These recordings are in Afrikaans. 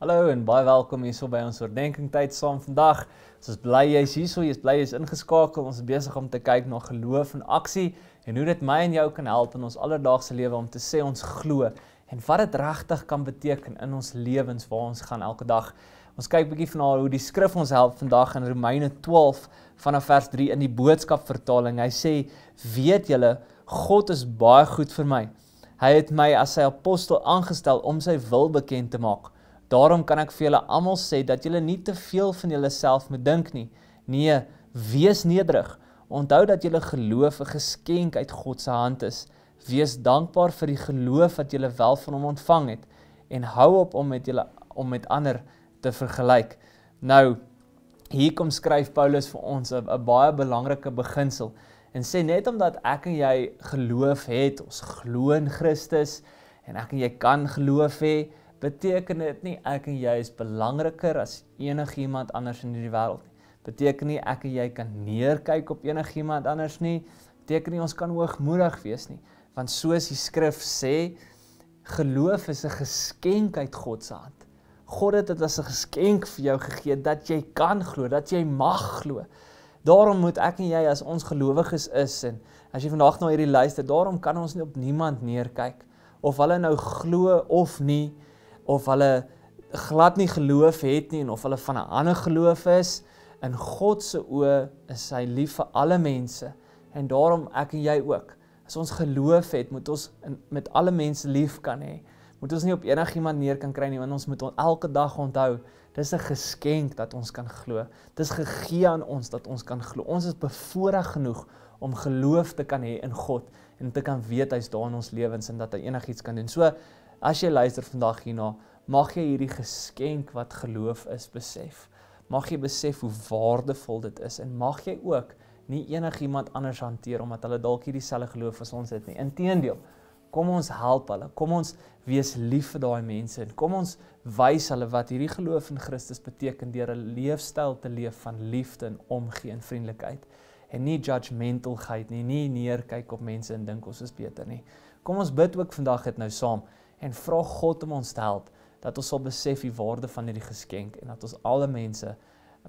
Hallo en baie welkom hierso by ons oordenkingtyd saam vandag. Ons is bly jy's hierso, jy's bly jy's ingeskakel. Ons is besig om te kyk na geloof en aksie en hoe dit my en jou kan help in ons alledaagse lewe om te sê ons glo en wat dit regtig kan beteken in ons lewens waar ons gaan elke dag. Ons kyk bietjie van haar hoe die skrif ons help vandag in Romeine 12 vanaf vers 3 in die boodskap vertaling. Hy sê: "Weet julle, God is baie goed vir my. Hy het my as sy apostel aangestel om sy wil bekend te maak." Daarom kan ek vir julle almal sê dat julle nie te veel van julleself moet dink nie. Nee, wees nederig. Onthou dat julle geloof 'n geskenk uit God se hand is. Wees dankbaar vir die geloof wat julle wel van hom ontvang het en hou op om met julle om met ander te vergelyk. Nou hier kom skryf Paulus vir ons 'n baie belangrike beginsel en sê net omdat ek en jy geloof het, ons glo in Christus en ek en jy kan geloof hê, beteken dit nie ek en jy is belangriker as enigiemand anders in hierdie wêreld nie. Beteken nie ek en jy kan neerkyk op enigiemand anders nie. Beteken nie ons kan hoogmoedig wees nie, want soos die skrif sê, geloof is 'n geskenk uit God se hand. God het dit as 'n geskenk vir jou gegee dat jy kan glo, dat jy mag glo. Daarom moet ek en jy as ons gelowiges is en as jy vandag na nou hierdie luister, daarom kan ons nie op niemand neerkyk of hulle nou glo of nie of hulle glad nie geloof het nie en of hulle van 'n ander geloof is, in God se oë is hy lief vir alle mense en daarom ek en jy ook. As ons geloof het, moet ons in, met alle mense lief kan hê. Moet ons nie op enigiemand neer kan kry nie, want ons moet on, elke dag onthou, dis 'n geskenk dat ons kan glo. Dis gegee aan ons dat ons kan glo. Ons is bevoorreg genoeg om geloof te kan hê in God en te kan weet hy's daar in ons lewens en dat hy enigiets kan doen. So as jy luister vandag hierna, mag jy hierdie geskenk wat geloof is besef. Mag jy besef hoe waardevol dit is en mag jy ook nie enigiemand anders hanteer omdat hulle dalk hierdie selfe geloof as ons het nie. Inteendeel, kom ons help hulle. Kom ons wees lief vir daai mense en kom ons wys hulle wat hierdie geloof in Christus beteken deur 'n leefstyl te leef van liefde en omgee en vriendelikheid en nie judgmentalheid nie, nie neerkyk op mense en dink ons is beter nie. Kom ons bid ook vandag dit nou saam en vra God om ons te help dat ons sal besef die waarde van hierdie geskenk en dat ons alle mense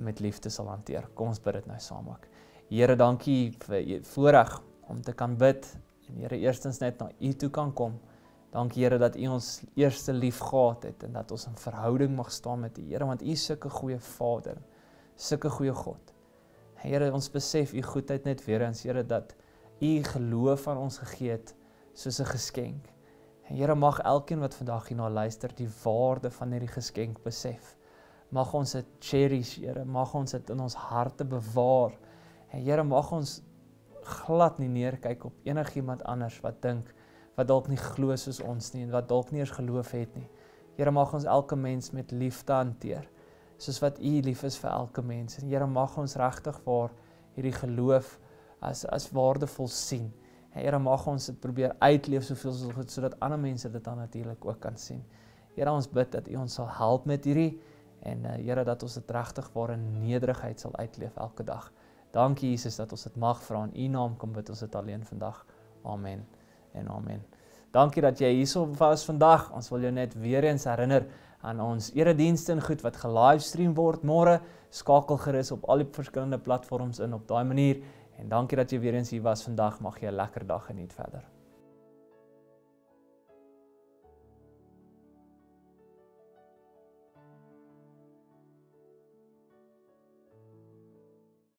met liefde sal hanteer. Kom ons bid dit nou saam ook. Here, dankie vir u voorreg om te kan bid en Here eerstens net na u toe kan kom. Dankie Here dat u ons eerste lief gehad het en dat ons 'n verhouding mag staan met u Here want u is sulke goeie Vader, sulke goeie God. Here, ons besef u goedheid net weer eens Here dat u geloof aan ons gegee het soos 'n geskenk. Here mag elkeen wat vandag hierna luister die waarde van hierdie geskenk besef. Mag ons dit cherish, Here, mag ons dit in ons harte bewaar. En Here, mag ons glad nie neerkyk op enigiemand anders wat dink wat dalk nie glo soos ons nie en wat dalk nie eens geloof het nie. Here, mag ons elke mens met liefde hanteer, soos wat U lief is vir elke mens. En Here, mag ons regtig waar hierdie geloof as as waardevol sien. Here mag ons dit probeer uitleef soveel so goed sodat ander mense dit dan natuurlik ook kan sien. Here ons bid dat U ons sal help met hierdie en eh, Here dat ons dit regtig ware nederigheid sal uitleef elke dag. Dankie Jesus dat ons dit mag vra in U naam kom bid ons dit alleen vandag. Amen. En amen. Dankie dat jy hierso was vandag. Ons wil jou net weer eens herinner aan ons eredienste en goed wat gelivestream word môre. Skakel gerus op al die verskillende platforms in op daai manier En dankie dat jy weer eens hier was vandag. Mag jy 'n lekker dag geniet verder.